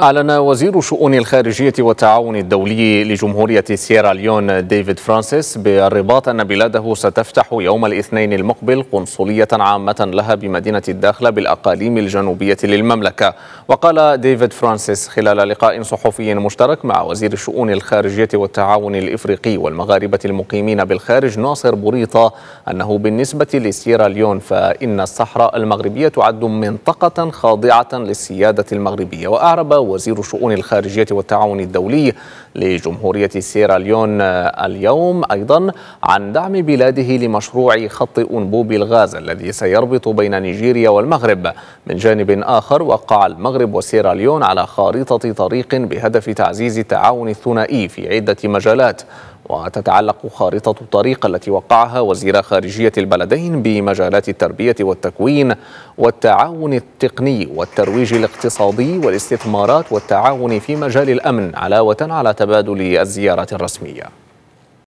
أعلن وزير شؤون الخارجية والتعاون الدولي لجمهورية سيراليون ديفيد فرانسيس بالرباط أن بلاده ستفتح يوم الاثنين المقبل قنصلية عامة لها بمدينة الداخلة بالأقاليم الجنوبية للمملكة وقال ديفيد فرانسيس خلال لقاء صحفي مشترك مع وزير شؤون الخارجية والتعاون الإفريقي والمغاربة المقيمين بالخارج ناصر بوريطة أنه بالنسبة لسيراليون فإن الصحراء المغربية تعد منطقة خاضعة للسيادة المغربية وأعرب وزير الشؤون الخارجية والتعاون الدولي لجمهورية سيراليون آه، اليوم أيضا عن دعم بلاده لمشروع خط أنبوب الغاز الذي سيربط بين نيجيريا والمغرب من جانب آخر وقع المغرب وسيراليون على خارطة طريق بهدف تعزيز التعاون الثنائي في عدة مجالات وتتعلق خارطة الطريق التي وقعها وزير خارجية البلدين بمجالات التربية والتكوين والتعاون التقني والترويج الاقتصادي والاستثمارات والتعاون في مجال الأمن علاوة على تبادل الزيارات الرسمية